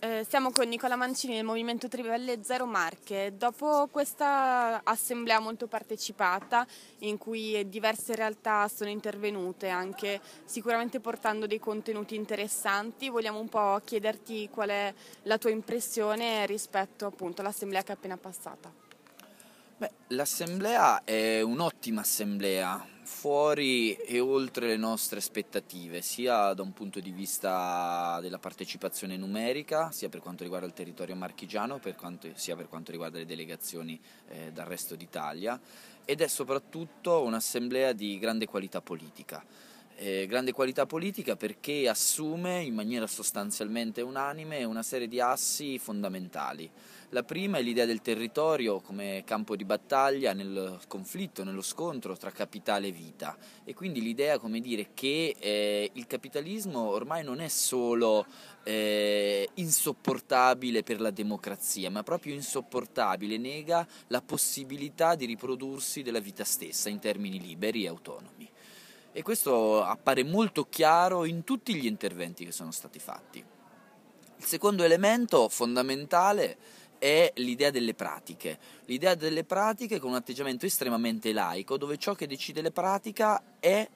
Eh, siamo con Nicola Mancini del Movimento Trivelle Zero Marche. Dopo questa assemblea molto partecipata in cui diverse realtà sono intervenute, anche sicuramente portando dei contenuti interessanti, vogliamo un po' chiederti qual è la tua impressione rispetto appunto, all'assemblea che è appena passata. l'assemblea è un'ottima assemblea, fuori e oltre le nostre aspettative, sia da un punto di vista della partecipazione numerica, sia per quanto riguarda il territorio marchigiano, per quanto, sia per quanto riguarda le delegazioni eh, dal resto d'Italia, ed è soprattutto un'assemblea di grande qualità politica. Eh, grande qualità politica perché assume in maniera sostanzialmente unanime una serie di assi fondamentali. La prima è l'idea del territorio come campo di battaglia nel conflitto, nello scontro tra capitale e vita e quindi l'idea come dire che eh, il capitalismo ormai non è solo eh, insopportabile per la democrazia, ma proprio insopportabile, nega la possibilità di riprodursi della vita stessa in termini liberi e autonomi e questo appare molto chiaro in tutti gli interventi che sono stati fatti. Il secondo elemento fondamentale è l'idea delle pratiche, l'idea delle pratiche con un atteggiamento estremamente laico dove ciò che decide la pratica è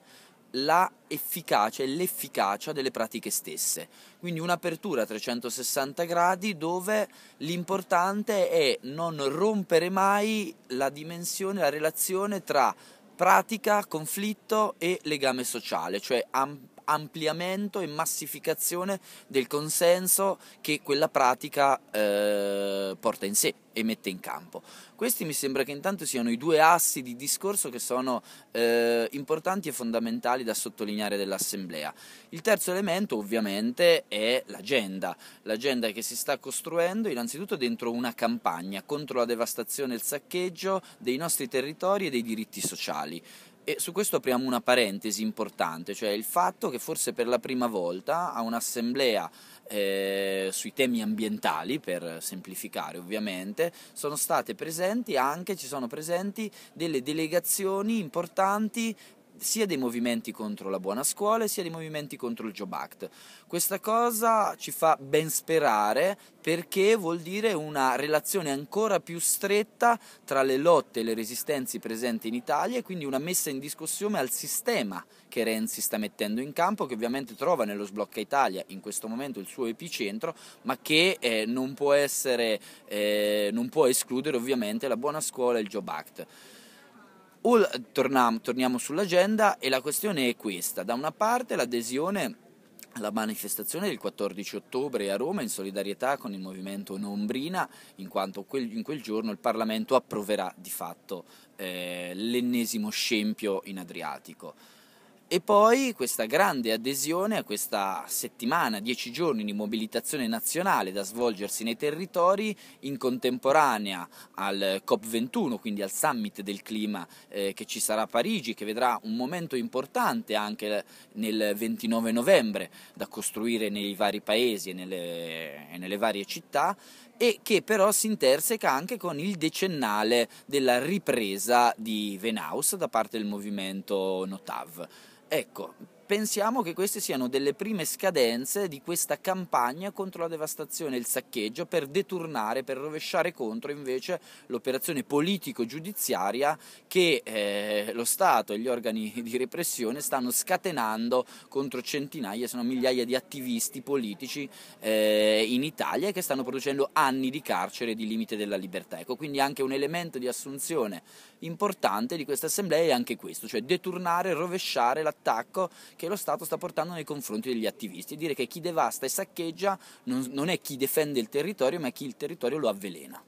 la efficacia e l'efficacia delle pratiche stesse. Quindi un'apertura a 360 gradi dove l'importante è non rompere mai la dimensione, la relazione tra pratica, conflitto e legame sociale, cioè am- ampliamento e massificazione del consenso che quella pratica eh, porta in sé e mette in campo. Questi mi sembra che intanto siano i due assi di discorso che sono eh, importanti e fondamentali da sottolineare dell'assemblea. Il terzo elemento ovviamente è l'agenda, l'agenda che si sta costruendo innanzitutto dentro una campagna contro la devastazione e il saccheggio dei nostri territori e dei diritti sociali. E su questo apriamo una parentesi importante, cioè il fatto che forse per la prima volta a un'assemblea eh, sui temi ambientali, per semplificare ovviamente, sono state presenti anche, ci sono presenti delle delegazioni importanti sia dei movimenti contro la buona scuola sia dei movimenti contro il Job Act. Questa cosa ci fa ben sperare perché vuol dire una relazione ancora più stretta tra le lotte e le resistenze presenti in Italia e quindi una messa in discussione al sistema che Renzi sta mettendo in campo, che ovviamente trova nello Sblocca Italia in questo momento il suo epicentro, ma che eh, non, può essere, eh, non può escludere ovviamente la buona scuola e il Job Act torniamo, torniamo sull'agenda e la questione è questa, da una parte l'adesione alla manifestazione del 14 ottobre a Roma in solidarietà con il movimento Nombrina, in quanto quel, in quel giorno il Parlamento approverà di fatto eh, l'ennesimo scempio in Adriatico. E poi questa grande adesione a questa settimana, dieci giorni di mobilitazione nazionale da svolgersi nei territori in contemporanea al COP21, quindi al summit del clima eh, che ci sarà a Parigi, che vedrà un momento importante anche nel 29 novembre da costruire nei vari paesi e nelle, e nelle varie città e che però si interseca anche con il decennale della ripresa di Venaus da parte del movimento Notav. Ecco, pensiamo che queste siano delle prime scadenze di questa campagna contro la devastazione e il saccheggio per deturnare, per rovesciare contro invece l'operazione politico-giudiziaria che eh, lo Stato e gli organi di repressione stanno scatenando contro centinaia, se non migliaia di attivisti politici eh, in Italia che stanno producendo anni di carcere e di limite della libertà. Ecco, quindi anche un elemento di assunzione importante di questa assemblea è anche questo, cioè deturnare, rovesciare l'attività attacco che lo Stato sta portando nei confronti degli attivisti dire che chi devasta e saccheggia non, non è chi difende il territorio ma è chi il territorio lo avvelena.